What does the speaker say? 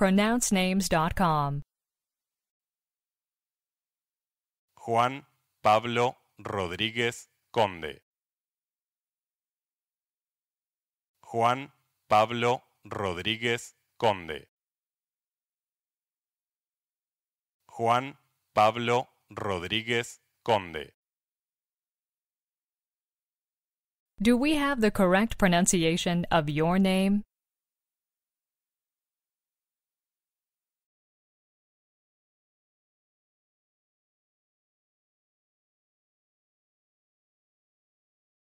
pronouncenames.com. Juan Pablo Rodríguez Conde. Juan Pablo Rodríguez Conde. Juan Pablo Rodríguez Conde. Do we have the correct pronunciation of your name?